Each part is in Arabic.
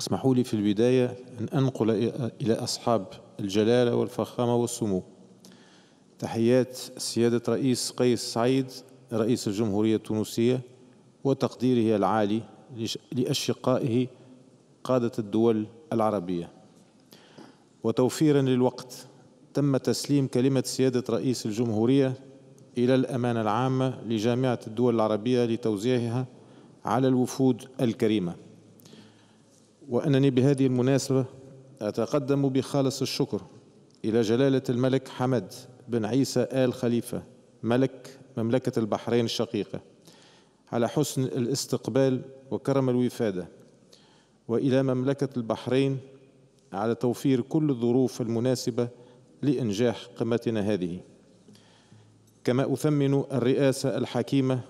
اسمحوا لي في البداية أن أنقل إلى أصحاب الجلالة والفخامة والسمو تحيات سيادة رئيس قيس سعيد رئيس الجمهورية التونسية وتقديره العالي لأشقائه قادة الدول العربية وتوفيرا للوقت تم تسليم كلمة سيادة رئيس الجمهورية إلى الأمانة العامة لجامعة الدول العربية لتوزيعها على الوفود الكريمه وأنني بهذه المناسبة أتقدم بخالص الشكر إلى جلالة الملك حمد بن عيسى آل خليفة ملك مملكة البحرين الشقيقة على حسن الاستقبال وكرم الوفادة وإلى مملكة البحرين على توفير كل الظروف المناسبة لإنجاح قمتنا هذه كما أثمن الرئاسة الحكيمة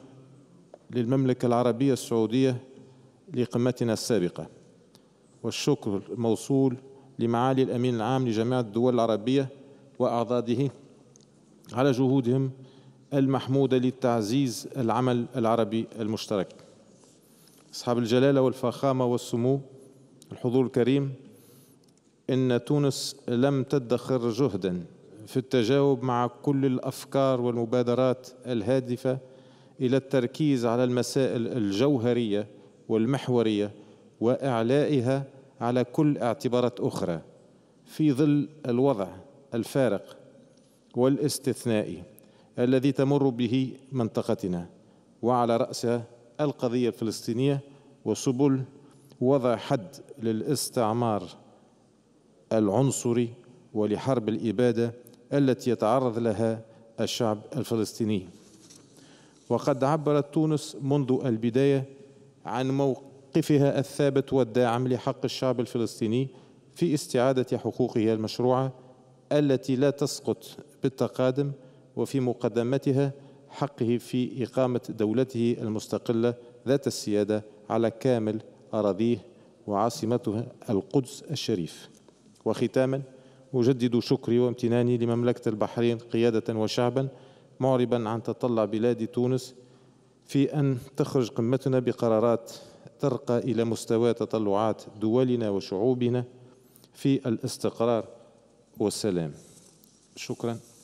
للمملكة العربية السعودية لقمتنا السابقة والشكر الموصول لمعالي الأمين العام لجميع الدول العربية وأعضاده على جهودهم المحمودة لتعزيز العمل العربي المشترك أصحاب الجلالة والفخامة والسمو الحضور الكريم إن تونس لم تدخر جهدا في التجاوب مع كل الأفكار والمبادرات الهادفة إلى التركيز على المسائل الجوهرية والمحورية وإعلائها على كل اعتبارات اخرى في ظل الوضع الفارق والاستثنائي الذي تمر به منطقتنا وعلى راسها القضيه الفلسطينيه وسبل وضع حد للاستعمار العنصري ولحرب الاباده التي يتعرض لها الشعب الفلسطيني وقد عبرت تونس منذ البدايه عن موقف موقفها الثابت والداعم لحق الشعب الفلسطيني في استعادة حقوقه المشروعة التي لا تسقط بالتقادم وفي مقدمتها حقه في إقامة دولته المستقلة ذات السيادة على كامل أراضيه وعاصمتها القدس الشريف وختاما أجدد شكري وامتناني لمملكة البحرين قيادة وشعبا معربا عن تطلع بلاد تونس في أن تخرج قمتنا بقرارات ترقى إلى مستوى تطلعات دولنا وشعوبنا في الاستقرار والسلام شكرا